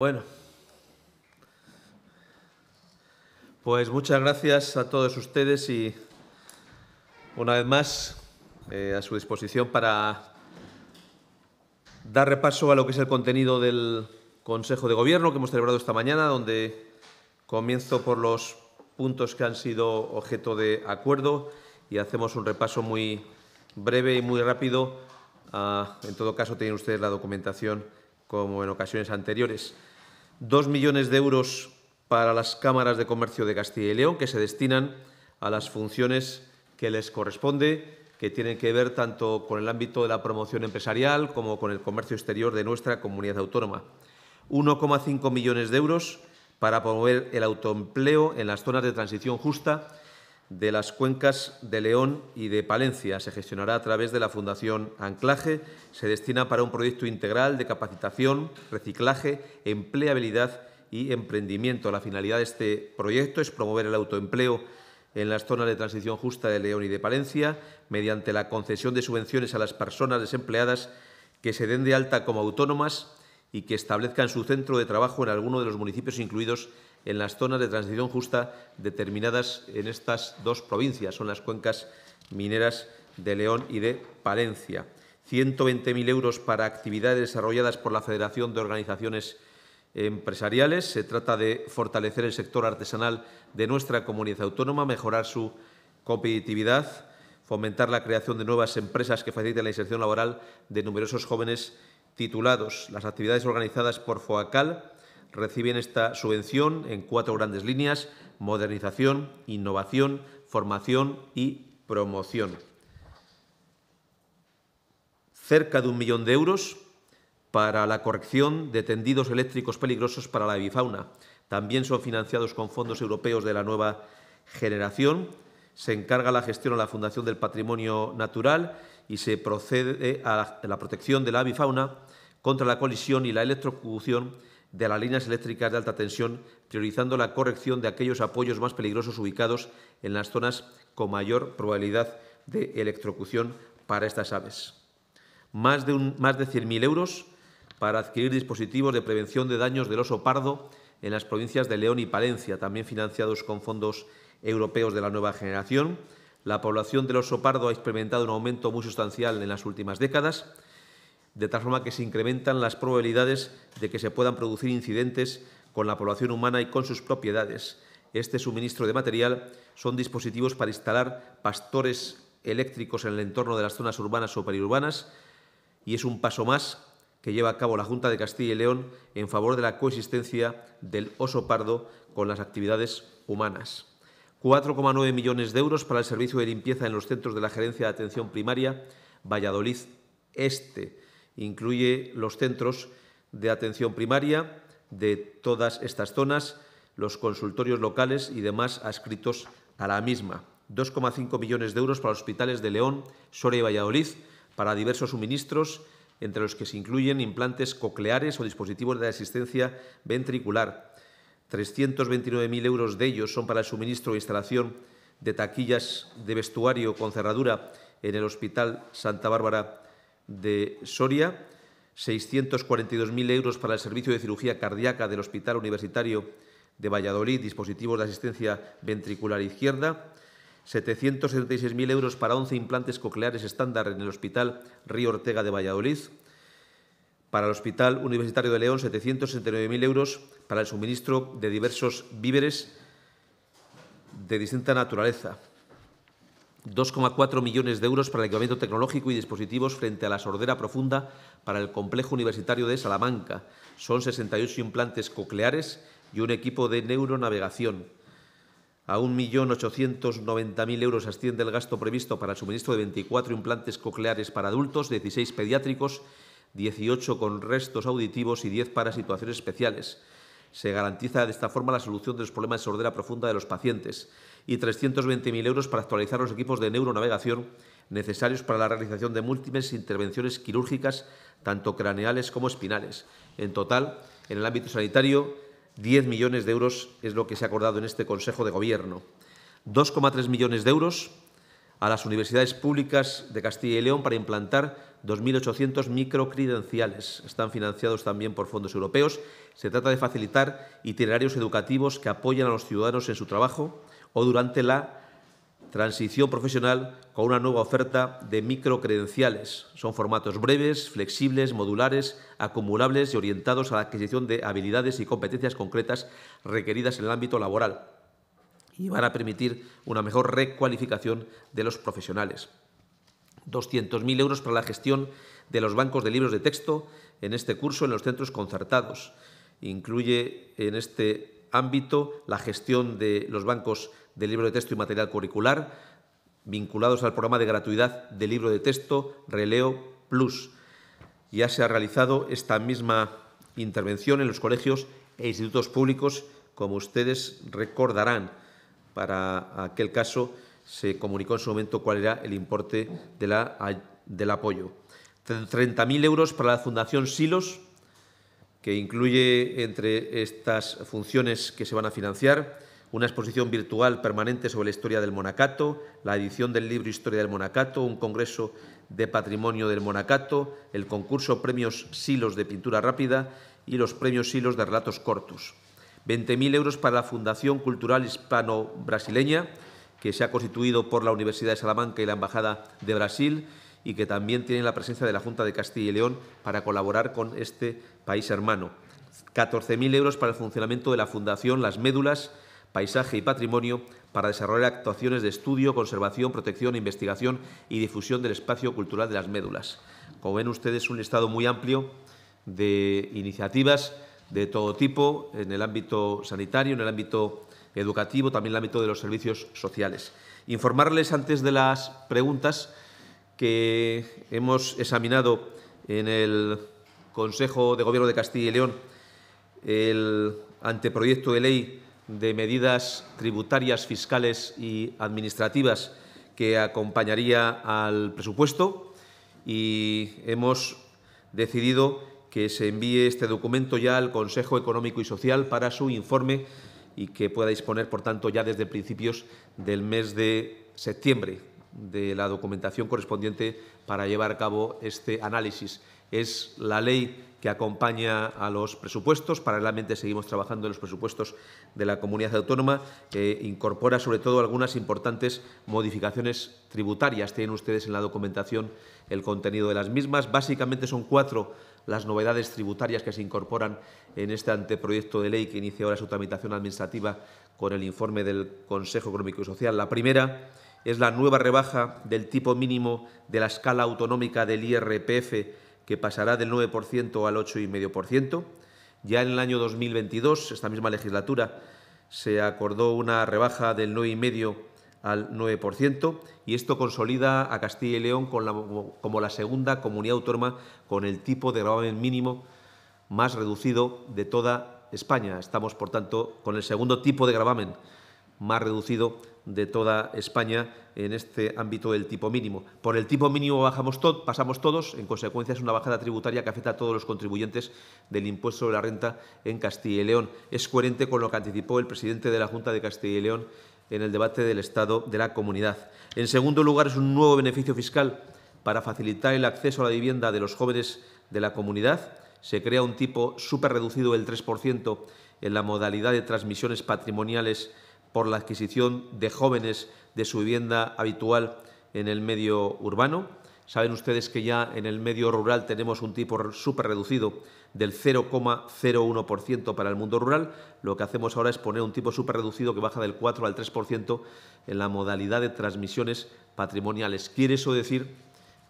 Bueno, pues muchas gracias a todos ustedes y una vez más eh, a su disposición para dar repaso a lo que es el contenido del Consejo de Gobierno que hemos celebrado esta mañana, donde comienzo por los puntos que han sido objeto de acuerdo y hacemos un repaso muy breve y muy rápido. Ah, en todo caso, tienen ustedes la documentación como en ocasiones anteriores. Dos millones de euros para las cámaras de comercio de Castilla y León, que se destinan a las funciones que les corresponde, que tienen que ver tanto con el ámbito de la promoción empresarial como con el comercio exterior de nuestra comunidad autónoma. 1,5 millones de euros para promover el autoempleo en las zonas de transición justa de las cuencas de León y de Palencia. Se gestionará a través de la Fundación Anclaje. Se destina para un proyecto integral de capacitación, reciclaje, empleabilidad y emprendimiento. La finalidad de este proyecto es promover el autoempleo en las zonas de transición justa de León y de Palencia mediante la concesión de subvenciones a las personas desempleadas que se den de alta como autónomas y que establezcan su centro de trabajo en alguno de los municipios incluidos en las zonas de transición justa determinadas en estas dos provincias, son las cuencas mineras de León y de Palencia. 120.000 euros para actividades desarrolladas por la Federación de Organizaciones Empresariales. Se trata de fortalecer el sector artesanal de nuestra comunidad autónoma, mejorar su competitividad, fomentar la creación de nuevas empresas que faciliten la inserción laboral de numerosos jóvenes titulados. Las actividades organizadas por FOACAL reciben esta subvención en cuatro grandes líneas, modernización, innovación, formación y promoción. Cerca de un millón de euros para la corrección de tendidos eléctricos peligrosos para la avifauna. También son financiados con fondos europeos de la nueva generación. Se encarga la gestión a la Fundación del Patrimonio Natural y se procede a la protección de la avifauna contra la colisión y la electrocución de las líneas eléctricas de alta tensión, priorizando la corrección de aquellos apoyos más peligrosos ubicados en las zonas con mayor probabilidad de electrocución para estas aves. Más de, de 100.000 euros para adquirir dispositivos de prevención de daños del oso pardo en las provincias de León y Palencia, también financiados con fondos europeos de la nueva generación. La población del oso pardo ha experimentado un aumento muy sustancial en las últimas décadas de tal forma que se incrementan las probabilidades de que se puedan producir incidentes con la población humana y con sus propiedades. Este suministro de material son dispositivos para instalar pastores eléctricos en el entorno de las zonas urbanas o periurbanas y es un paso más que lleva a cabo la Junta de Castilla y León en favor de la coexistencia del oso pardo con las actividades humanas. 4,9 millones de euros para el servicio de limpieza en los centros de la Gerencia de Atención Primaria Valladolid Este Incluye los centros de atención primaria de todas estas zonas, los consultorios locales y demás adscritos a la misma. 2,5 millones de euros para los hospitales de León, Soria y Valladolid para diversos suministros, entre los que se incluyen implantes cocleares o dispositivos de asistencia ventricular. 329.000 euros de ellos son para el suministro e instalación de taquillas de vestuario con cerradura en el Hospital Santa Bárbara de Soria, 642.000 euros para el servicio de cirugía cardíaca del Hospital Universitario de Valladolid, dispositivos de asistencia ventricular izquierda, 776.000 euros para 11 implantes cocleares estándar en el Hospital Río Ortega de Valladolid, para el Hospital Universitario de León 769.000 euros para el suministro de diversos víveres de distinta naturaleza, 2,4 millones de euros para el equipamiento tecnológico y dispositivos frente a la sordera profunda para el complejo universitario de Salamanca. Son 68 implantes cocleares y un equipo de neuronavegación. A 1.890.000 euros asciende el gasto previsto para el suministro de 24 implantes cocleares para adultos, 16 pediátricos, 18 con restos auditivos y 10 para situaciones especiales. Se garantiza de esta forma la solución de los problemas de sordera profunda de los pacientes y 320.000 euros para actualizar los equipos de neuronavegación necesarios para la realización de múltiples intervenciones quirúrgicas, tanto craneales como espinales. En total, en el ámbito sanitario, 10 millones de euros es lo que se ha acordado en este Consejo de Gobierno. 2,3 millones de euros a las universidades públicas de Castilla y León para implantar 2.800 microcredenciales. Están financiados también por fondos europeos. Se trata de facilitar itinerarios educativos que apoyan a los ciudadanos en su trabajo, o durante la transición profesional con una nueva oferta de microcredenciales. Son formatos breves, flexibles, modulares, acumulables y orientados a la adquisición de habilidades y competencias concretas requeridas en el ámbito laboral y van a permitir una mejor recualificación de los profesionales. 200.000 euros para la gestión de los bancos de libros de texto en este curso en los centros concertados. Incluye en este ámbito la gestión de los bancos de libro de texto y material curricular vinculados al programa de gratuidad de libro de texto Releo Plus. Ya se ha realizado esta misma intervención en los colegios e institutos públicos, como ustedes recordarán. Para aquel caso se comunicó en su momento cuál era el importe del apoyo. 30.000 euros para la Fundación Silos, que incluye entre estas funciones que se van a financiar una exposición virtual permanente sobre la historia del monacato, la edición del libro Historia del monacato, un congreso de patrimonio del monacato, el concurso Premios Silos de Pintura Rápida y los Premios Silos de Relatos Cortos. 20.000 euros para la Fundación Cultural Hispano-Brasileña, que se ha constituido por la Universidad de Salamanca y la Embajada de Brasil y que también tienen la presencia de la Junta de Castilla y León para colaborar con este país hermano. 14.000 euros para el funcionamiento de la Fundación Las Médulas, Paisaje y Patrimonio para desarrollar actuaciones de estudio, conservación, protección, investigación y difusión del espacio cultural de las médulas. Como ven ustedes, un estado muy amplio de iniciativas de todo tipo en el ámbito sanitario, en el ámbito educativo, también en el ámbito de los servicios sociales. Informarles antes de las preguntas que hemos examinado en el Consejo de Gobierno de Castilla y León el anteproyecto de ley de medidas tributarias, fiscales y administrativas que acompañaría al presupuesto y hemos decidido que se envíe este documento ya al Consejo Económico y Social para su informe y que pueda disponer, por tanto, ya desde principios del mes de septiembre de la documentación correspondiente para llevar a cabo este análisis. Es la ley que acompaña a los presupuestos. Paralelamente seguimos trabajando en los presupuestos de la comunidad autónoma. que incorpora sobre todo algunas importantes modificaciones tributarias. Tienen ustedes en la documentación el contenido de las mismas. Básicamente son cuatro las novedades tributarias que se incorporan en este anteproyecto de ley que inicia ahora su tramitación administrativa con el informe del Consejo Económico y Social. La primera es la nueva rebaja del tipo mínimo de la escala autonómica del IRPF, que pasará del 9% al 8,5%. Ya en el año 2022, esta misma legislatura, se acordó una rebaja del 9,5% al 9% y esto consolida a Castilla y León como la segunda comunidad autónoma con el tipo de gravamen mínimo más reducido de toda España. Estamos, por tanto, con el segundo tipo de gravamen más reducido de toda España en este ámbito del tipo mínimo. Por el tipo mínimo bajamos todos, pasamos todos, en consecuencia es una bajada tributaria que afecta a todos los contribuyentes del impuesto sobre la renta en Castilla y León. Es coherente con lo que anticipó el presidente de la Junta de Castilla y León en el debate del Estado de la comunidad. En segundo lugar, es un nuevo beneficio fiscal para facilitar el acceso a la vivienda de los jóvenes de la comunidad. Se crea un tipo súper reducido del 3% en la modalidad de transmisiones patrimoniales por la adquisición de jóvenes de su vivienda habitual en el medio urbano. Saben ustedes que ya en el medio rural tenemos un tipo súper reducido del 0,01% para el mundo rural. Lo que hacemos ahora es poner un tipo súper reducido que baja del 4 al 3% en la modalidad de transmisiones patrimoniales. Quiere eso decir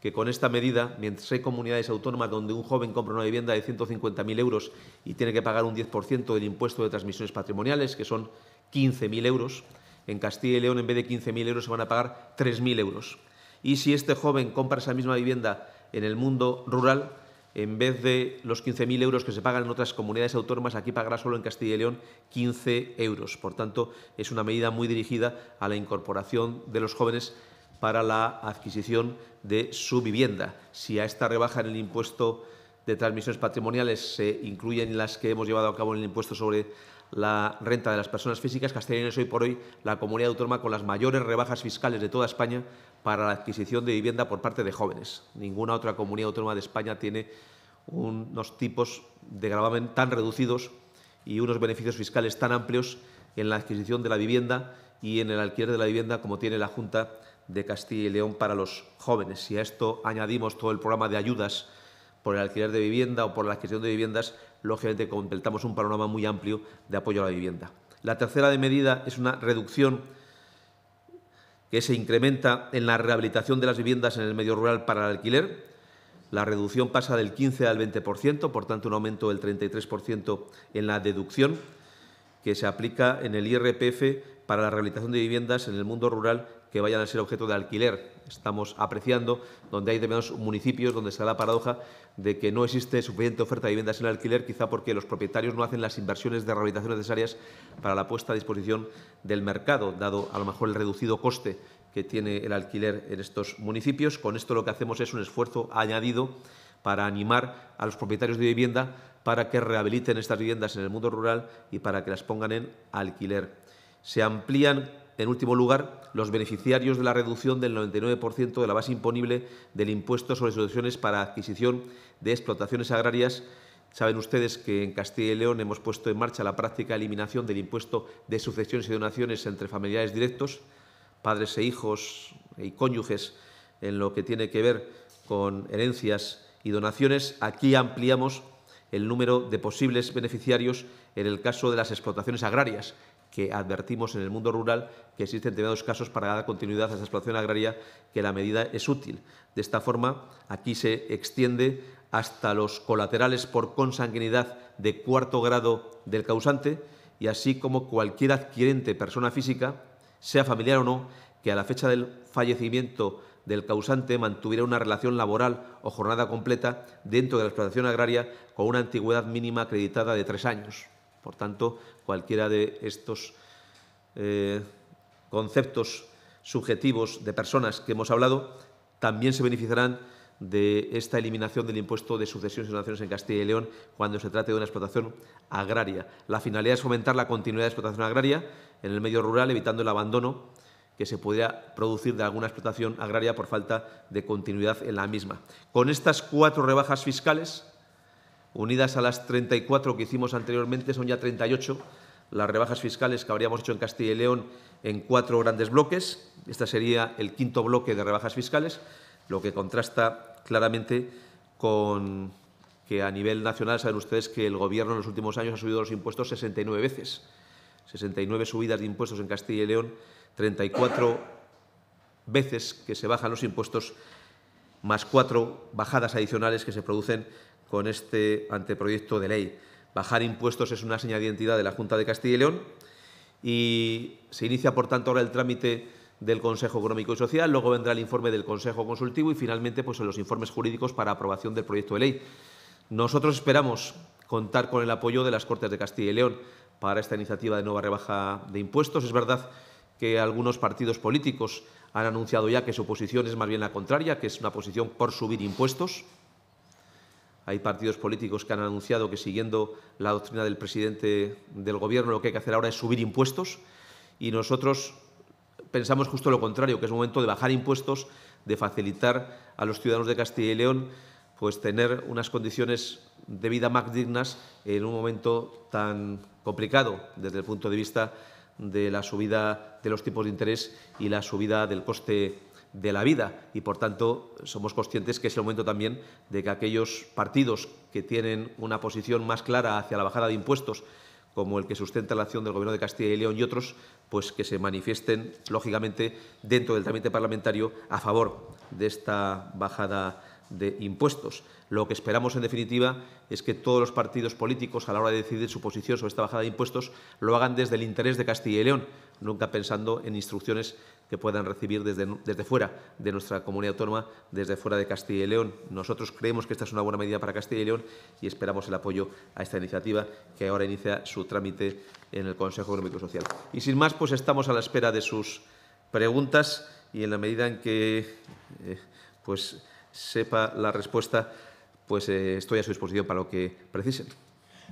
que con esta medida, mientras hay comunidades autónomas donde un joven compra una vivienda de 150.000 euros y tiene que pagar un 10% del impuesto de transmisiones patrimoniales, que son 15.000 euros. En Castilla y León, en vez de 15.000 euros, se van a pagar 3.000 euros. Y si este joven compra esa misma vivienda en el mundo rural, en vez de los 15.000 euros que se pagan en otras comunidades autónomas, aquí pagará solo en Castilla y León 15 euros. Por tanto, es una medida muy dirigida a la incorporación de los jóvenes para la adquisición de su vivienda. Si a esta rebaja en el impuesto de transmisiones patrimoniales se incluyen las que hemos llevado a cabo en el impuesto sobre la renta de las personas físicas, Castellón es hoy por hoy la comunidad autónoma con las mayores rebajas fiscales de toda España para la adquisición de vivienda por parte de jóvenes. Ninguna otra comunidad autónoma de España tiene unos tipos de gravamen tan reducidos y unos beneficios fiscales tan amplios en la adquisición de la vivienda y en el alquiler de la vivienda como tiene la Junta de Castilla y León para los jóvenes. Si a esto añadimos todo el programa de ayudas por el alquiler de vivienda o por la adquisición de viviendas, lógicamente completamos un panorama muy amplio de apoyo a la vivienda. La tercera de medida es una reducción que se incrementa en la rehabilitación de las viviendas en el medio rural para el alquiler. La reducción pasa del 15 al 20%, por tanto un aumento del 33% en la deducción que se aplica en el IRPF para la rehabilitación de viviendas en el mundo rural que vayan a ser objeto de alquiler. Estamos apreciando donde hay de determinados municipios donde se da la paradoja de que no existe suficiente oferta de viviendas en alquiler, quizá porque los propietarios no hacen las inversiones de rehabilitación necesarias para la puesta a disposición del mercado, dado a lo mejor el reducido coste que tiene el alquiler en estos municipios. Con esto lo que hacemos es un esfuerzo añadido para animar a los propietarios de vivienda para que rehabiliten estas viviendas en el mundo rural y para que las pongan en alquiler. Se amplían en último lugar, los beneficiarios de la reducción del 99% de la base imponible del impuesto sobre sucesiones para adquisición de explotaciones agrarias. Saben ustedes que en Castilla y León hemos puesto en marcha la práctica eliminación del impuesto de sucesiones y donaciones entre familiares directos, padres e hijos y e cónyuges, en lo que tiene que ver con herencias y donaciones. Aquí ampliamos el número de posibles beneficiarios en el caso de las explotaciones agrarias, que advertimos en el mundo rural que existen determinados casos para dar continuidad a esa explotación agraria, que la medida es útil. De esta forma, aquí se extiende hasta los colaterales por consanguinidad de cuarto grado del causante y así como cualquier adquirente, persona física, sea familiar o no, que a la fecha del fallecimiento del causante mantuviera una relación laboral o jornada completa dentro de la explotación agraria con una antigüedad mínima acreditada de tres años. Por tanto, cualquiera de estos eh, conceptos subjetivos de personas que hemos hablado también se beneficiarán de esta eliminación del impuesto de sucesiones y donaciones en Castilla y León cuando se trate de una explotación agraria. La finalidad es fomentar la continuidad de explotación agraria en el medio rural, evitando el abandono que se podría producir de alguna explotación agraria por falta de continuidad en la misma. Con estas cuatro rebajas fiscales, unidas a las 34 que hicimos anteriormente, son ya 38 las rebajas fiscales que habríamos hecho en Castilla y León en cuatro grandes bloques. Este sería el quinto bloque de rebajas fiscales, lo que contrasta claramente con que a nivel nacional saben ustedes que el Gobierno en los últimos años ha subido los impuestos 69 veces. 69 subidas de impuestos en Castilla y León, 34 veces que se bajan los impuestos, más cuatro bajadas adicionales que se producen con este anteproyecto de ley. Bajar impuestos es una señal de identidad de la Junta de Castilla y León y se inicia, por tanto, ahora el trámite del Consejo Económico y Social, luego vendrá el informe del Consejo Consultivo y finalmente pues, los informes jurídicos para aprobación del proyecto de ley. Nosotros esperamos contar con el apoyo de las Cortes de Castilla y León para esta iniciativa de nueva rebaja de impuestos. Es verdad que algunos partidos políticos han anunciado ya que su posición es más bien la contraria, que es una posición por subir impuestos. Hay partidos políticos que han anunciado que siguiendo la doctrina del presidente del Gobierno lo que hay que hacer ahora es subir impuestos y nosotros pensamos justo lo contrario, que es momento de bajar impuestos, de facilitar a los ciudadanos de Castilla y León pues tener unas condiciones de vida más dignas en un momento tan complicado desde el punto de vista de la subida de los tipos de interés y la subida del coste de la vida y por tanto somos conscientes que es el momento también de que aquellos partidos que tienen una posición más clara hacia la bajada de impuestos como el que sustenta la acción del Gobierno de Castilla y León y otros, pues que se manifiesten, lógicamente, dentro del trámite parlamentario a favor de esta bajada de impuestos. Lo que esperamos, en definitiva, es que todos los partidos políticos, a la hora de decidir su posición sobre esta bajada de impuestos, lo hagan desde el interés de Castilla y León, nunca pensando en instrucciones que puedan recibir desde, fuera de nuestra comunidad autónoma, desde fuera de Castilla y León. Nosotros creemos que esta es una buena medida para Castilla y León y esperamos el apoyo a esta iniciativa que ahora inicia su trámite en el Consejo Económico y Social. Y sin más, pues estamos a la espera de sus preguntas y en la medida en que eh, pues sepa la respuesta, pues eh, estoy a su disposición para lo que precisen.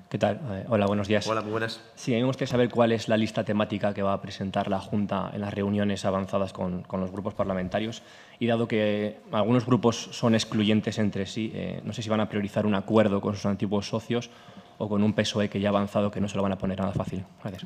¿Qué tal? Eh, hola, buenos días. Hola, muy buenas. Sí, a mí me gustaría saber cuál es la lista temática que va a presentar la Junta en las reuniones avanzadas con, los grupos parlamentarios. Y dado que algunos grupos son excluyentes entre sí, eh, no sé si van a priorizar un acuerdo con sus antiguos socios o con un PSOE que ya ha avanzado que no se lo van a poner nada fácil. Gracias.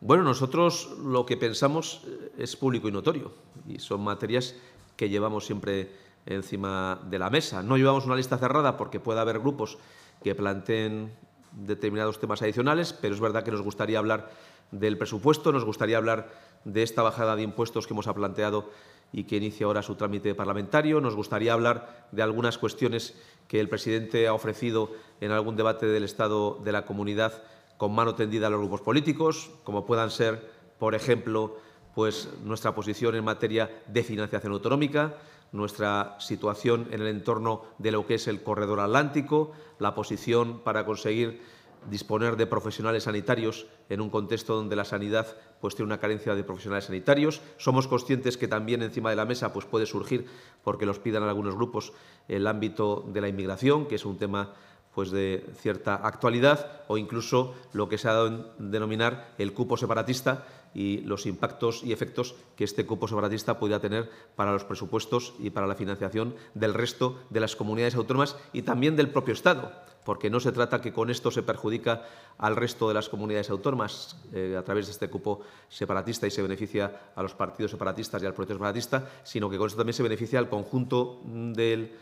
Bueno, nosotros lo que pensamos eh, es público y notorio y son materias que llevamos siempre encima de la mesa. No llevamos una lista cerrada porque puede haber grupos que planteen determinados temas adicionales, pero es verdad que nos gustaría hablar del presupuesto, nos gustaría hablar de esta bajada de impuestos que hemos planteado y que inicia ahora su trámite parlamentario. Nos gustaría hablar de algunas cuestiones que el presidente ha ofrecido en algún debate del Estado de la Comunidad con mano tendida a los grupos políticos, como puedan ser, por ejemplo, pues nuestra posición en materia de financiación autonómica, nuestra situación en el entorno de lo que es el corredor atlántico, la posición para conseguir disponer de profesionales sanitarios en un contexto donde la sanidad pues, tiene una carencia de profesionales sanitarios. Somos conscientes que también encima de la mesa pues, puede surgir, porque los pidan algunos grupos, el ámbito de la inmigración, que es un tema pues, de cierta actualidad, o incluso lo que se ha dado denominar el cupo separatista, y los impactos y efectos que este cupo separatista podría tener para los presupuestos y para la financiación del resto de las comunidades autónomas y también del propio Estado, porque no se trata que con esto se perjudica al resto de las comunidades autónomas eh, a través de este cupo separatista y se beneficia a los partidos separatistas y al proyecto separatista, sino que con esto también se beneficia al conjunto del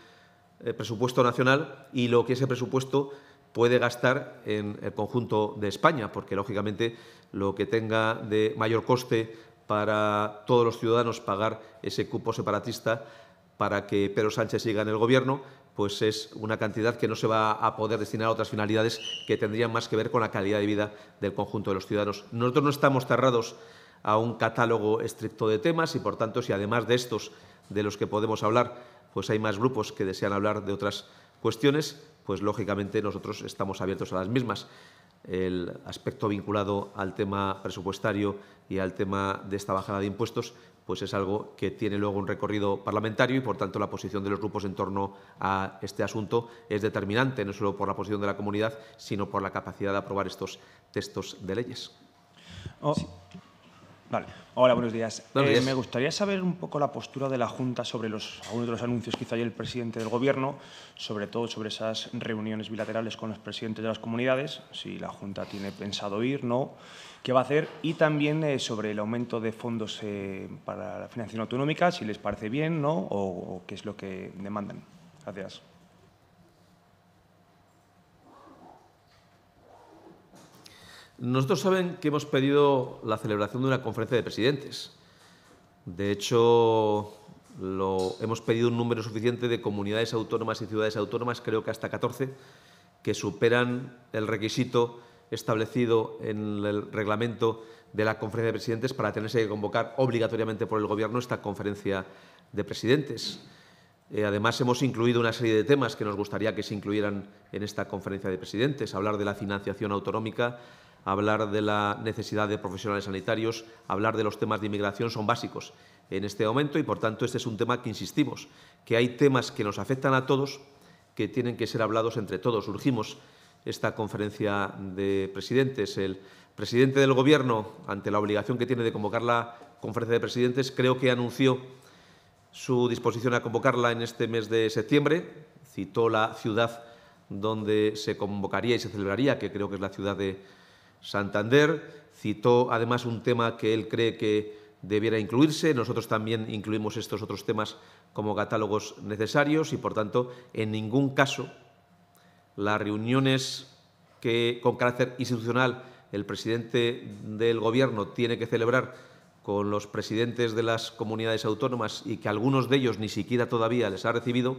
eh, presupuesto nacional y lo que ese presupuesto puede gastar en el conjunto de España, porque lógicamente lo que tenga de mayor coste para todos los ciudadanos pagar ese cupo separatista para que Pedro Sánchez siga en el Gobierno, pues es una cantidad que no se va a poder destinar a otras finalidades que tendrían más que ver con la calidad de vida del conjunto de los ciudadanos. Nosotros no estamos cerrados a un catálogo estricto de temas y, por tanto, si además de estos de los que podemos hablar, pues hay más grupos que desean hablar de otras cuestiones, pues lógicamente nosotros estamos abiertos a las mismas. El aspecto vinculado al tema presupuestario y al tema de esta bajada de impuestos, pues es algo que tiene luego un recorrido parlamentario y, por tanto, la posición de los grupos en torno a este asunto es determinante, no solo por la posición de la comunidad, sino por la capacidad de aprobar estos textos de leyes. Oh, Vale. Hola, buenos eh, días. me gustaría saber un poco la postura de la Junta sobre los, algunos de los anuncios que hizo ayer el presidente del Gobierno, sobre todo sobre esas reuniones bilaterales con los presidentes de las comunidades, si la Junta tiene pensado ir, no, qué va a hacer, y también eh, sobre el aumento de fondos eh, para la financiación autonómica, si les parece bien, no, o, o qué es lo que demandan. Gracias. Nosotros saben que hemos pedido la celebración de una conferencia de presidentes. De hecho, hemos pedido un número suficiente de comunidades autónomas y ciudades autónomas, creo que hasta 14, que superan el requisito establecido en el reglamento de la conferencia de presidentes para tenerse que convocar obligatoriamente por el Gobierno esta conferencia de presidentes. Eh, además, hemos incluido una serie de temas que nos gustaría que se incluyeran en esta conferencia de presidentes. Hablar de la financiación autonómica, hablar de la necesidad de profesionales sanitarios, hablar de los temas de inmigración son básicos en este momento y, por tanto, este es un tema que insistimos, que hay temas que nos afectan a todos que tienen que ser hablados entre todos. Urgimos esta conferencia de presidentes. El presidente del Gobierno, ante la obligación que tiene de convocar la conferencia de presidentes, creo que anunció su disposición a convocarla en este mes de septiembre. Citó la ciudad donde se convocaría y se celebraría, que creo que es la ciudad de Santander citó además un tema que él cree que debiera incluirse. Nosotros también incluimos estos otros temas como catálogos necesarios y, por tanto, en ningún caso las reuniones que con carácter institucional el presidente del Gobierno tiene que celebrar con los presidentes de las comunidades autónomas y que algunos de ellos ni siquiera todavía les ha recibido,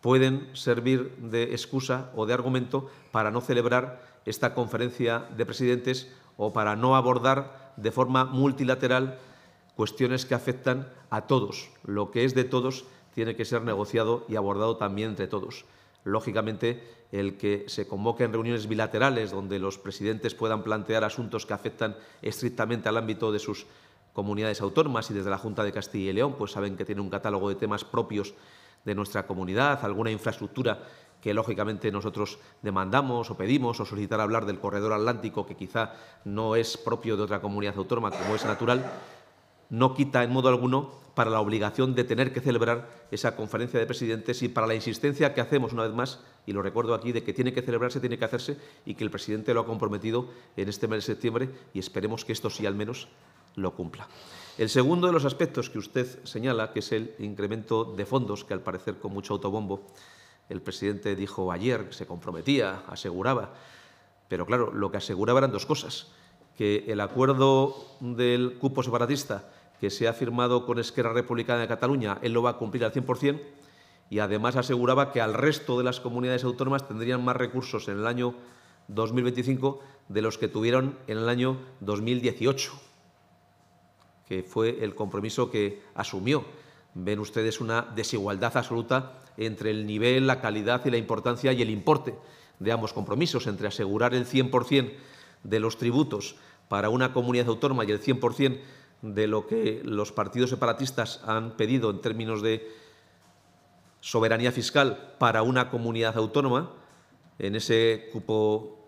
pueden servir de excusa o de argumento para no celebrar esta conferencia de presidentes o para no abordar de forma multilateral cuestiones que afectan a todos. Lo que es de todos tiene que ser negociado y abordado también entre todos. Lógicamente, el que se en reuniones bilaterales donde los presidentes puedan plantear asuntos que afectan estrictamente al ámbito de sus comunidades autónomas y desde la Junta de Castilla y León, pues saben que tiene un catálogo de temas propios de nuestra comunidad, alguna infraestructura que lógicamente nosotros demandamos o pedimos o solicitar hablar del corredor atlántico, que quizá no es propio de otra comunidad autónoma, como es natural, no quita en modo alguno para la obligación de tener que celebrar esa conferencia de presidentes y para la insistencia que hacemos una vez más, y lo recuerdo aquí, de que tiene que celebrarse, tiene que hacerse y que el presidente lo ha comprometido en este mes de septiembre y esperemos que esto sí al menos lo cumpla. El segundo de los aspectos que usted señala, que es el incremento de fondos, que al parecer con mucho autobombo el presidente dijo ayer que se comprometía, aseguraba, pero claro, lo que aseguraba eran dos cosas, que el acuerdo del cupo separatista que se ha firmado con Esquerra Republicana de Cataluña, él lo va a cumplir al 100%, y además aseguraba que al resto de las comunidades autónomas tendrían más recursos en el año 2025 de los que tuvieron en el año 2018, que fue el compromiso que asumió. Ven ustedes una desigualdad absoluta entre el nivel, la calidad y la importancia y el importe de ambos compromisos, entre asegurar el 100% de los tributos para una comunidad autónoma y el 100% de lo que los partidos separatistas han pedido en términos de soberanía fiscal para una comunidad autónoma, en ese cupo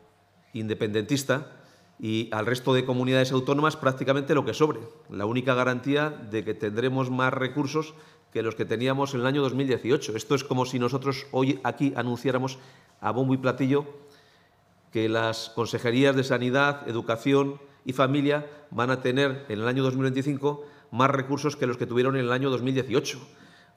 independentista, y al resto de comunidades autónomas prácticamente lo que sobre. La única garantía de que tendremos más recursos que los que teníamos en el año 2018. Esto es como si nosotros hoy aquí anunciáramos a bombo y platillo que las consejerías de Sanidad, Educación y Familia van a tener en el año 2025 más recursos que los que tuvieron en el año 2018.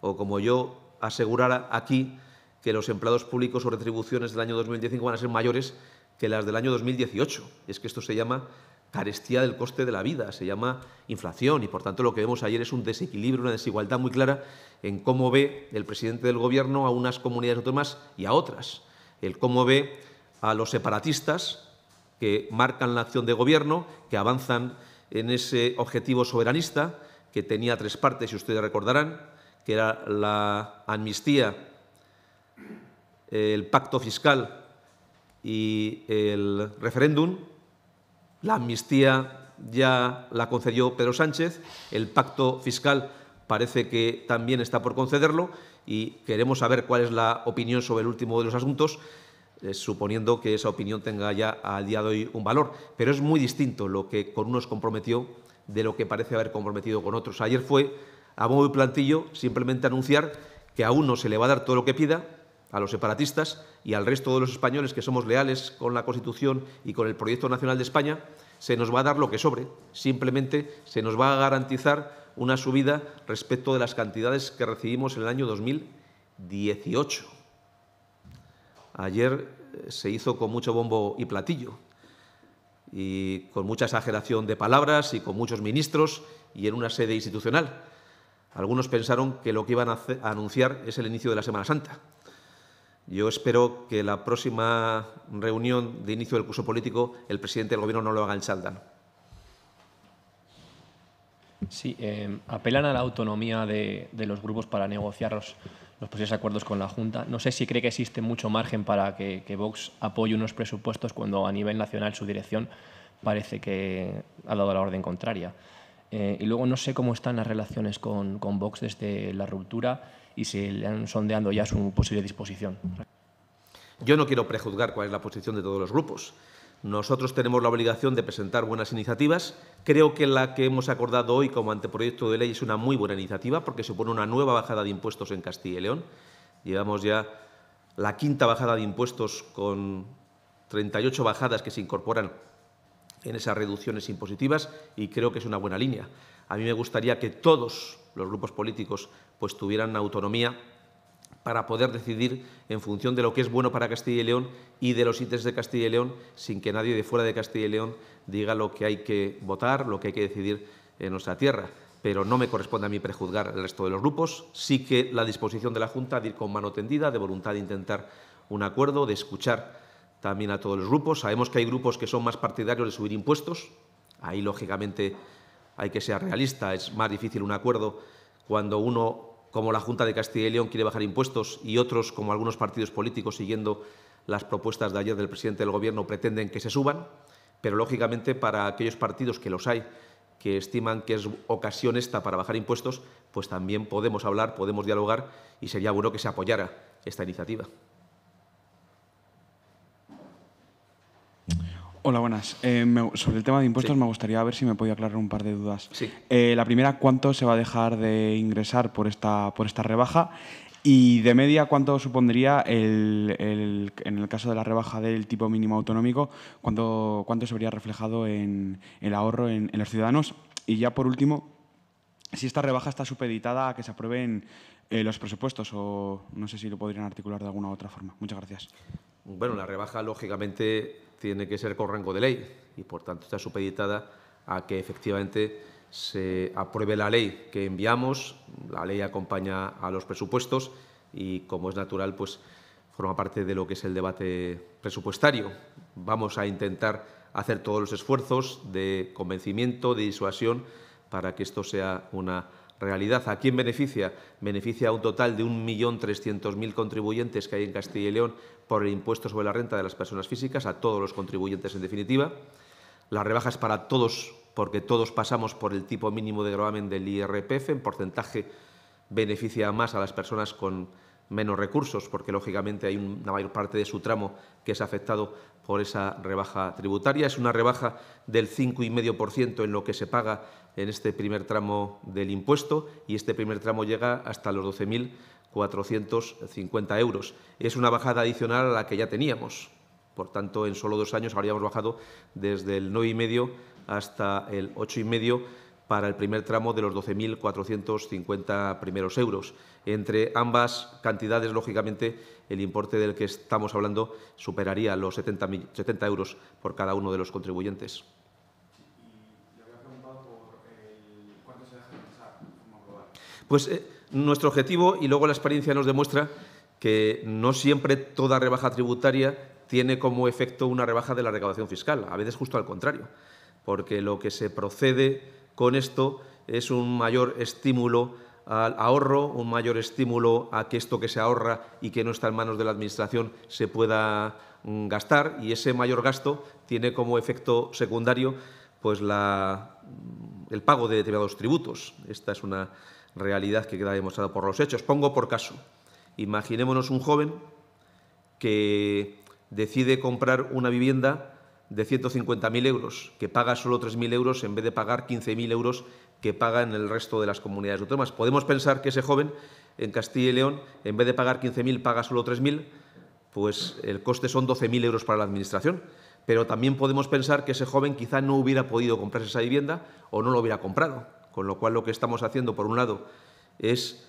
O como yo asegurara aquí que los empleados públicos o retribuciones del año 2025 van a ser mayores que las del año 2018. Es que esto se llama carestía del coste de la vida, se llama inflación y por tanto lo que vemos ayer es un desequilibrio, una desigualdad muy clara en cómo ve el presidente del gobierno a unas comunidades autónomas y a otras, el cómo ve a los separatistas que marcan la acción de gobierno, que avanzan en ese objetivo soberanista que tenía tres partes, si ustedes recordarán, que era la amnistía, el pacto fiscal y el referéndum, la amnistía ya la concedió Pedro Sánchez, el pacto fiscal parece que también está por concederlo y queremos saber cuál es la opinión sobre el último de los asuntos, eh, suponiendo que esa opinión tenga ya al día de hoy un valor. Pero es muy distinto lo que con unos comprometió de lo que parece haber comprometido con otros. Ayer fue a modo de plantillo simplemente anunciar que a uno se le va a dar todo lo que pida a los separatistas y al resto de los españoles que somos leales con la Constitución y con el proyecto nacional de España, se nos va a dar lo que sobre. Simplemente se nos va a garantizar una subida respecto de las cantidades que recibimos en el año 2018. Ayer eh, se hizo con mucho bombo y platillo y con mucha exageración de palabras y con muchos ministros y en una sede institucional. Algunos pensaron que lo que iban a anunciar es el inicio de la Semana Santa yo espero que la próxima reunión de inicio del curso político el presidente del Gobierno no lo haga en Chaldan. Sí, em, apelan a la autonomía de, los grupos para negociar los, posibles acuerdos con la Junta. No sé si cree que existe mucho margen para que, Vox apoye unos presupuestos cuando a nivel nacional su dirección parece que ha dado la orden contraria. Eh, y luego no sé cómo están las relaciones con, con Vox desde la ruptura y se le han sondeando ya su posible disposición. Yo no quiero prejuzgar cuál es la posición de todos los grupos. Nosotros tenemos la obligación de presentar buenas iniciativas. Creo que la que hemos acordado hoy como anteproyecto de ley es una muy buena iniciativa porque supone una nueva bajada de impuestos en Castilla y León. Llevamos ya la quinta bajada de impuestos con 38 bajadas que se incorporan en esas reducciones impositivas y creo que es una buena línea. A mí me gustaría que todos los grupos políticos pues, tuvieran autonomía para poder decidir en función de lo que es bueno para Castilla y León y de los intereses de Castilla y León, sin que nadie de fuera de Castilla y León diga lo que hay que votar, lo que hay que decidir en nuestra tierra. Pero no me corresponde a mí prejuzgar el resto de los grupos. Sí que la disposición de la Junta de ir con mano tendida, de voluntad de intentar un acuerdo, de escuchar también a todos los grupos. Sabemos que hay grupos que son más partidarios de subir impuestos. Ahí, lógicamente, hay que ser realista, es más difícil un acuerdo cuando uno, como la Junta de Castilla y León, quiere bajar impuestos y otros, como algunos partidos políticos, siguiendo las propuestas de ayer del presidente del Gobierno, pretenden que se suban, pero lógicamente para aquellos partidos que los hay, que estiman que es ocasión esta para bajar impuestos, pues también podemos hablar, podemos dialogar y sería bueno que se apoyara esta iniciativa. Hola, buenas. Eh, sobre el tema de impuestos me gustaría ver si me podía aclarar un par de dudas. Eh, la primera, ¿cuánto se va a dejar de ingresar por esta, por esta rebaja? Y de media, ¿cuánto supondría el, en el caso de la rebaja del tipo mínimo autonómico, cuánto, cuánto se vería reflejado en el ahorro en, los ciudadanos? Y ya por último, si esta rebaja está supeditada a que se aprueben eh, los presupuestos o no sé si lo podrían articular de alguna u otra forma. Muchas gracias. Bueno, la rebaja, lógicamente, tiene que ser con rango de ley y, por tanto, está supeditada a que efectivamente se apruebe la ley que enviamos. La ley acompaña a los presupuestos y, como es natural, pues forma parte de lo que es el debate presupuestario. Vamos a intentar hacer todos los esfuerzos de convencimiento, de disuasión, para que esto sea una realidad. ¿A quién beneficia? Beneficia a un total de 1.300.000 contribuyentes que hay en Castilla y León por el impuesto sobre la renta de las personas físicas, a todos los contribuyentes en definitiva. La rebaja es para todos, porque todos pasamos por el tipo mínimo de gravamen del IRPF, en porcentaje beneficia más a las personas con menos recursos, porque lógicamente hay una mayor parte de su tramo que es afectado por esa rebaja tributaria. Es una rebaja del 5,5% en lo que se paga en este primer tramo del impuesto y este primer tramo llega hasta los 12.450 euros. Es una bajada adicional a la que ya teníamos. Por tanto, en solo dos años habríamos bajado desde el 9,5 hasta el 8,5 para el primer tramo de los 12.450 primeros euros. Entre ambas cantidades, lógicamente, el importe del que estamos hablando superaría los 70, euros por cada uno de los contribuyentes. Pues eh, nuestro objetivo, y luego la experiencia nos demuestra, que no siempre toda rebaja tributaria tiene como efecto una rebaja de la recaudación fiscal, a veces justo al contrario, porque lo que se procede con esto es un mayor estímulo al ahorro, un mayor estímulo a que esto que se ahorra y que no está en manos de la Administración se pueda mm, gastar y ese mayor gasto tiene como efecto secundario pues mm, el pago de determinados tributos. Esta es una realidad que queda demostrada por los hechos. Pongo por caso. Imaginémonos un joven que decide comprar una vivienda de 150.000 euros, que paga solo 3.000 euros en vez de pagar 15.000 euros que en el resto de las comunidades autónomas. Podemos pensar que ese joven en Castilla y León, en vez de pagar 15.000, paga solo 3.000, pues el coste son 12.000 euros para la Administración. Pero también podemos pensar que ese joven quizá no hubiera podido comprarse esa vivienda o no lo hubiera comprado. Con lo cual lo que estamos haciendo, por un lado, es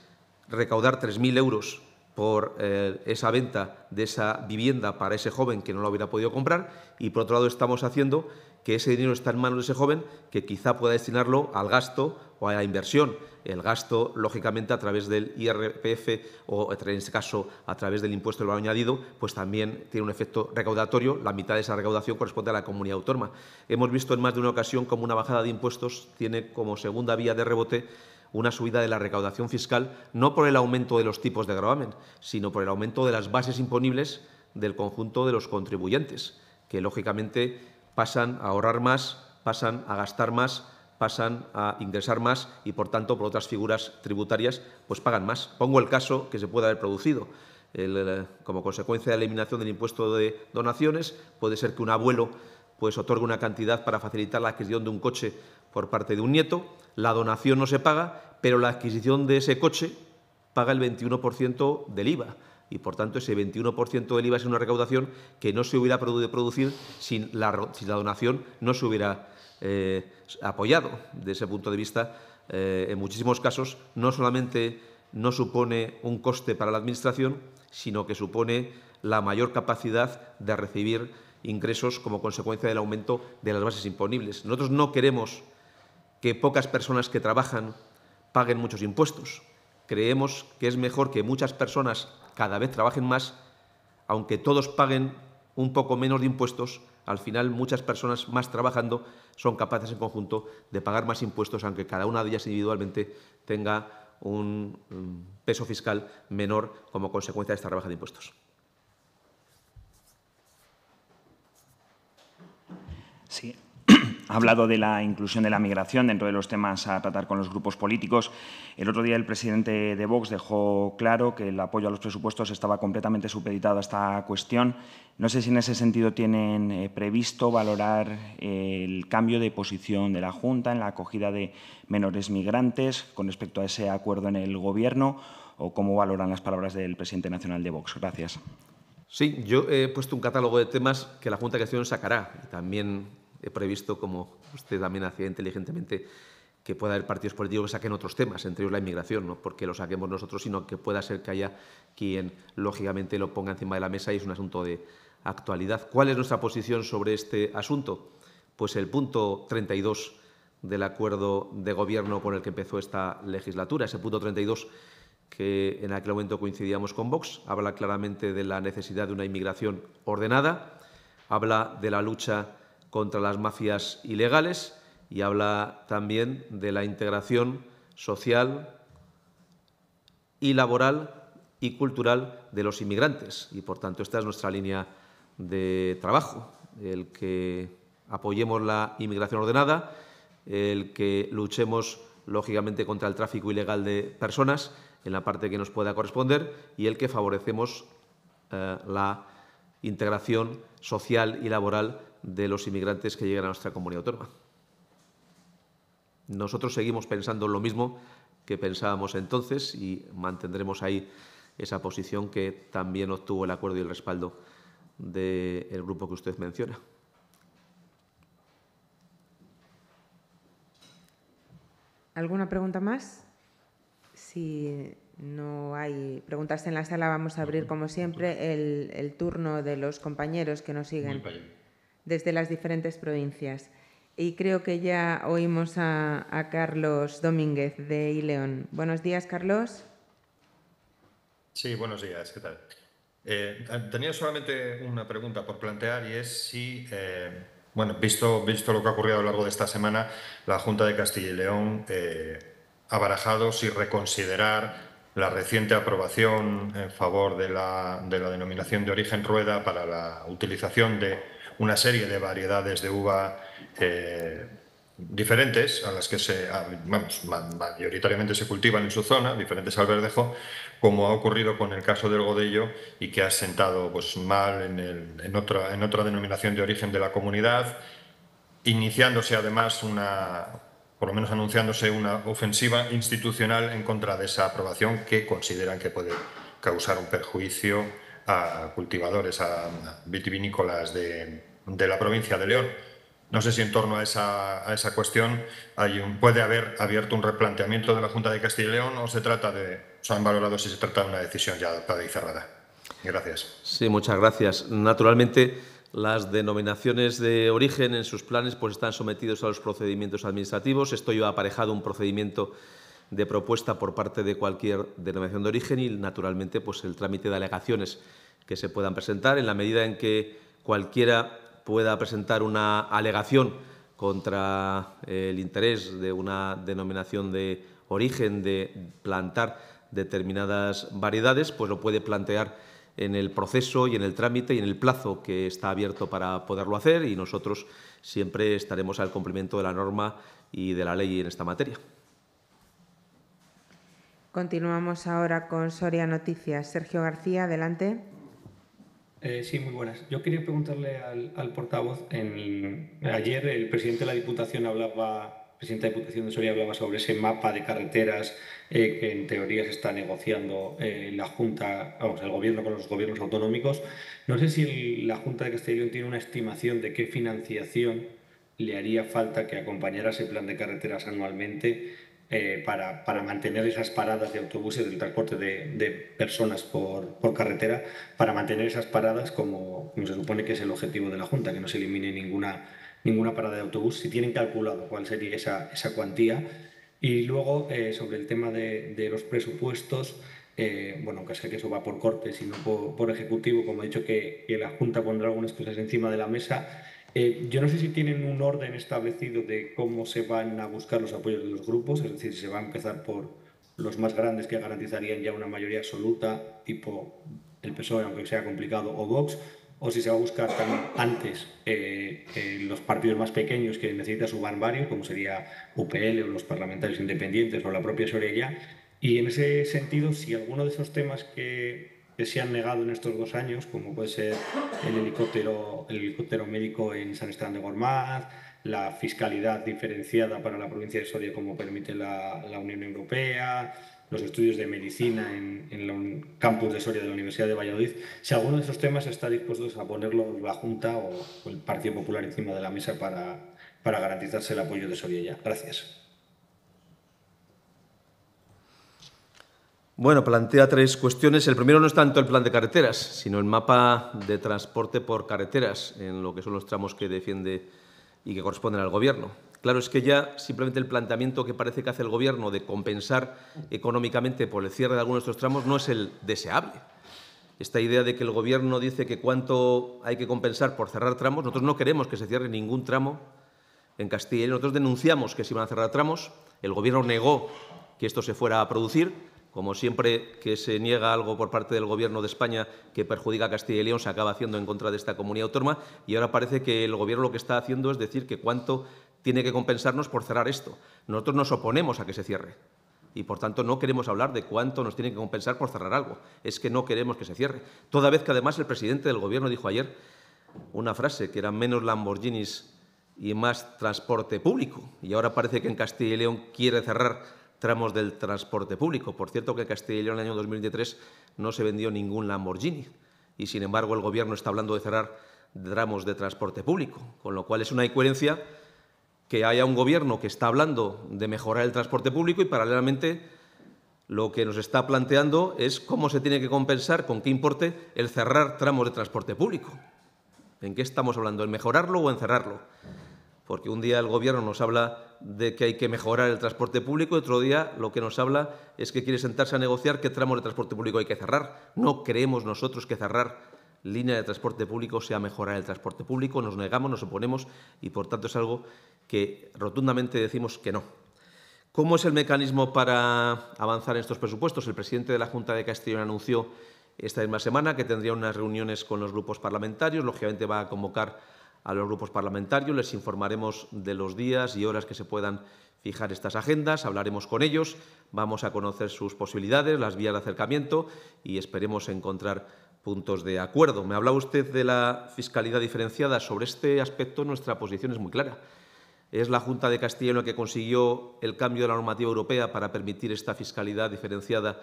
recaudar 3.000 euros por eh, esa venta de esa vivienda para ese joven que no lo hubiera podido comprar y por otro lado estamos haciendo que ese dinero está en manos de ese joven que quizá pueda destinarlo al gasto o a la inversión. El gasto, lógicamente, a través del IRPF o, en este caso, a través del impuesto del valor añadido, pues también tiene un efecto recaudatorio. La mitad de esa recaudación corresponde a la comunidad autónoma. Hemos visto en más de una ocasión cómo una bajada de impuestos tiene como segunda vía de rebote una subida de la recaudación fiscal no por el aumento de los tipos de gravamen, sino por el aumento de las bases imponibles del conjunto de los contribuyentes, que lógicamente pasan a ahorrar más, pasan a gastar más, pasan a ingresar más y, por tanto, por otras figuras tributarias, pues pagan más. Pongo el caso que se puede haber producido. Eh, como consecuencia de la eliminación del impuesto de donaciones, puede ser que un abuelo pues una cantidad para facilitar la adquisición de un coche por parte de un nieto, la donación no se paga, pero la adquisición de ese coche paga el 21% del IVA. Y por tanto, ese 21% del IVA es una recaudación que no se hubiera podido producir sin la, donación, no se hubiera eh, apoyado. De ese punto de vista, eh, en muchísimos casos, no solamente no supone un coste para la Administración, sino que supone la mayor capacidad de recibir ingresos como consecuencia del aumento de las bases imponibles. Nosotros no queremos que pocas personas que trabajan paguen muchos impuestos. Creemos que es mejor que muchas personas cada vez trabajen más, aunque todos paguen un poco menos de impuestos, al final muchas personas más trabajando son capaces en conjunto de pagar más impuestos, aunque cada una de ellas individualmente tenga un mm, peso fiscal menor como consecuencia de esta rebaja de impuestos. Sí, ha hablado de la inclusión de la migración dentro de los temas a tratar con los grupos políticos. El otro día el presidente de Vox dejó claro que el apoyo a los presupuestos estaba completamente supeditado a esta cuestión. No sé si en ese sentido tienen eh, previsto valorar eh, el cambio de posición de la Junta en la acogida de menores migrantes con respecto a ese acuerdo en el Gobierno o cómo valoran las palabras del presidente nacional de Vox. Gracias. Sí, yo he puesto un catálogo de temas que la Junta de Gestión sacará. También he previsto, como usted también hacía inteligentemente, que pueda haber partidos políticos que saquen otros temas, entre ellos la inmigración, no porque lo saquemos nosotros, sino que pueda ser que haya quien, lógicamente, lo ponga encima de la mesa y es un asunto de actualidad. ¿Cuál es nuestra posición sobre este asunto? Pues el punto 32 del acuerdo de gobierno con el que empezó esta legislatura, ese punto 32 que en aquel momento coincidíamos con Vox, habla claramente de la necesidad de una inmigración ordenada, habla de la lucha contra las mafias ilegales y habla también de la integración social y laboral y cultural de los inmigrantes. Y por tanto, esta es nuestra línea de trabajo, el que apoyemos la inmigración ordenada, el que luchemos lógicamente contra el tráfico ilegal de personas en la parte que nos pueda corresponder y el que favorecemos eh, la integración social y laboral de los inmigrantes que llegan a nuestra comunidad autónoma. Nosotros seguimos pensando lo mismo que pensábamos entonces y mantendremos ahí esa posición que también obtuvo el acuerdo y el respaldo del grupo que usted menciona. ¿Alguna pregunta más? Si no hay preguntas en la sala, vamos a abrir, como siempre, el, turno de los compañeros que nos siguen desde las diferentes provincias. Y creo que ya oímos a, Carlos Domínguez de Ileón. Buenos días, Carlos. Sí, buenos días, ¿qué tal? Eh, tenía solamente una pregunta por plantear y es si, eh, bueno, visto, visto lo que ha ocurrido a lo largo de esta semana, la Junta de Castilla y León eh, ha barajado si reconsiderar la reciente aprobación en favor de la denominación de origen rueda para la utilización de una serie de variedades de uva eh, diferentes a las que se, vamos, mayoritariamente se cultivan en su zona, diferentes al verdejo, como ha ocurrido con el caso del godello y que ha sentado pues, mal en, en, otra, en otra denominación de origen de la comunidad, iniciándose además una, por lo menos anunciándose una ofensiva institucional en contra de esa aprobación que consideran que puede causar un perjuicio a cultivadores, a vitivinícolas de, de la provincia de León. No sé si en torno a esa, a esa cuestión hay un, puede haber abierto un replanteamiento de la Junta de Castilla y León o se trata de, se han valorado si se trata de una decisión ya adoptada y cerrada. Gracias. Sí, muchas gracias. Naturalmente, las denominaciones de origen en sus planes pues, están sometidos a los procedimientos administrativos. Esto lleva aparejado un procedimiento de propuesta por parte de cualquier denominación de origen y, naturalmente, pues, el trámite de alegaciones que se puedan presentar en la medida en que cualquiera pueda presentar una alegación contra eh, el interés de una denominación de origen de plantar determinadas variedades, pues lo puede plantear en el proceso y en el trámite y en el plazo que está abierto para poderlo hacer y nosotros siempre estaremos al cumplimiento de la norma y de la ley en esta materia. Continuamos ahora con Soria Noticias. Sergio García, adelante. Eh, sí, muy buenas. Yo quería preguntarle al, portavoz. ayer el presidente de la Diputación hablaba, presidente de Diputación de Soria hablaba sobre ese mapa de carreteras eh, que en teoría se está negociando eh, la Junta, vamos, el gobierno con los gobiernos autonómicos. No sé si la Junta de Castellón tiene una estimación de qué financiación le haría falta que acompañara ese plan de carreteras anualmente eh, para, para, mantener esas paradas de autobuses del transporte de, de personas por, por, carretera, para mantener esas paradas como, se supone que es el objetivo de la Junta, que no se elimine ninguna, ninguna parada de autobús, si tienen calculado cuál sería esa, esa cuantía. Y luego, eh, sobre el tema de, de los presupuestos, eh, bueno, que sé que eso va por corte, sino por, por ejecutivo, como he dicho, que, que, la Junta pondrá algunas cosas encima de la mesa eh, yo no sé si tienen un orden establecido de cómo se van a buscar los apoyos de los grupos, es decir, si se va a empezar por los más grandes que garantizarían ya una mayoría absoluta, tipo el PSOE, aunque sea complicado, o Vox, o si se va a buscar también antes eh, eh, los partidos más pequeños que necesita su varios, como sería UPL o los parlamentarios independientes o la propia Sorella. Y en ese sentido, si alguno de esos temas que que se han negado en estos dos años, como puede ser el helicóptero, el médico en San Esteban de Gormaz, la fiscalidad diferenciada para la provincia de Soria como permite la, Unión Europea, los estudios de medicina en, el campus de Soria de la Universidad de Valladolid, si alguno de esos temas está dispuesto a ponerlo la Junta o, el Partido Popular encima de la mesa para, para garantizarse el apoyo de Soria ya. Gracias. Bueno, plantea tres cuestiones. El primero no es tanto el plan de carreteras, sino el mapa de transporte por carreteras, en lo que son los tramos que defiende y que corresponden al Gobierno. Claro, es que ya simplemente el planteamiento que parece que hace el Gobierno de compensar económicamente por el cierre de algunos de estos tramos no es el deseable. Esta idea de que el Gobierno dice que cuánto hay que compensar por cerrar tramos, nosotros no queremos que se cierre ningún tramo en Castilla y Nosotros denunciamos que se iban a cerrar tramos, el Gobierno negó que esto se fuera a producir, como siempre que se niega algo por parte del Gobierno de España que perjudica a Castilla y León, se acaba haciendo en contra de esta comunidad autónoma y ahora parece que el Gobierno lo que está haciendo es decir que cuánto tiene que compensarnos por cerrar esto. Nosotros nos oponemos a que se cierre y, por tanto, no queremos hablar de cuánto nos tiene que compensar por cerrar algo. Es que no queremos que se cierre. Toda vez que, además, el presidente del Gobierno dijo ayer una frase, que era menos Lamborghinis y más transporte público. Y ahora parece que en Castilla y León quiere cerrar tramos del transporte público. Por cierto, que en León en el año 2023 no se vendió ningún Lamborghini y, sin embargo, el Gobierno está hablando de cerrar tramos de transporte público, con lo cual es una incoherencia que haya un Gobierno que está hablando de mejorar el transporte público y, paralelamente, lo que nos está planteando es cómo se tiene que compensar, con qué importe, el cerrar tramos de transporte público. ¿En qué estamos hablando? ¿En mejorarlo o en cerrarlo? porque un día el gobierno nos habla de que hay que mejorar el transporte público, y otro día lo que nos habla es que quiere sentarse a negociar qué tramos de transporte público hay que cerrar. No creemos nosotros que cerrar línea de transporte público sea mejorar el transporte público, nos negamos, nos oponemos y por tanto es algo que rotundamente decimos que no. ¿Cómo es el mecanismo para avanzar en estos presupuestos? El presidente de la Junta de Castellón anunció esta misma semana que tendría unas reuniones con los grupos parlamentarios, lógicamente va a convocar a los grupos parlamentarios, les informaremos de los días y horas que se puedan fijar estas agendas, hablaremos con ellos, vamos a conocer sus posibilidades, las vías de acercamiento y esperemos encontrar puntos de acuerdo. Me hablaba usted de la fiscalidad diferenciada. Sobre este aspecto nuestra posición es muy clara. Es la Junta de Castilla la que consiguió el cambio de la normativa europea para permitir esta fiscalidad diferenciada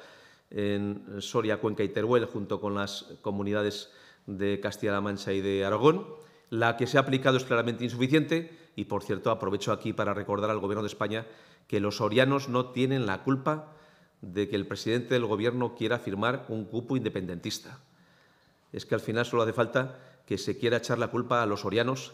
en Soria, Cuenca y Teruel, junto con las comunidades de Castilla-La Mancha y de Aragón. La que se ha aplicado es claramente insuficiente y, por cierto, aprovecho aquí para recordar al Gobierno de España que los orianos no tienen la culpa de que el presidente del Gobierno quiera firmar un cupo independentista. Es que al final solo hace falta que se quiera echar la culpa a los orianos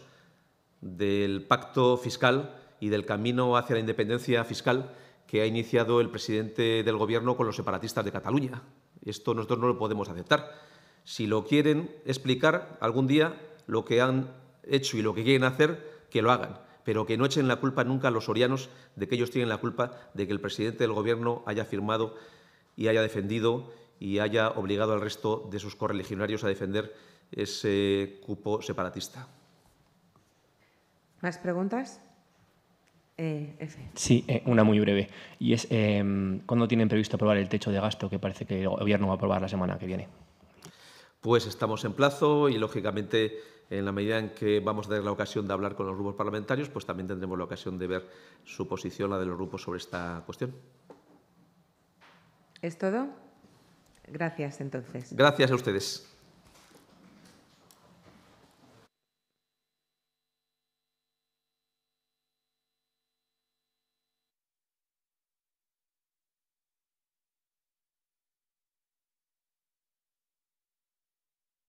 del pacto fiscal y del camino hacia la independencia fiscal que ha iniciado el presidente del Gobierno con los separatistas de Cataluña. Esto nosotros no lo podemos aceptar. Si lo quieren explicar algún día, lo que han hecho y lo que quieren hacer, que lo hagan, pero que no echen la culpa nunca a los orianos de que ellos tienen la culpa de que el presidente del Gobierno haya firmado y haya defendido y haya obligado al resto de sus correligionarios a defender ese cupo separatista. ¿Más preguntas? Eh, sí, eh, una muy breve. Y es, em, ¿cuándo tienen previsto aprobar el techo de gasto que parece que el Gobierno va a aprobar la semana que viene? Pues estamos en plazo y, lógicamente, en la medida en que vamos a tener la ocasión de hablar con los grupos parlamentarios, pues también tendremos la ocasión de ver su posición, la de los grupos, sobre esta cuestión. ¿Es todo? Gracias, entonces. Gracias a ustedes.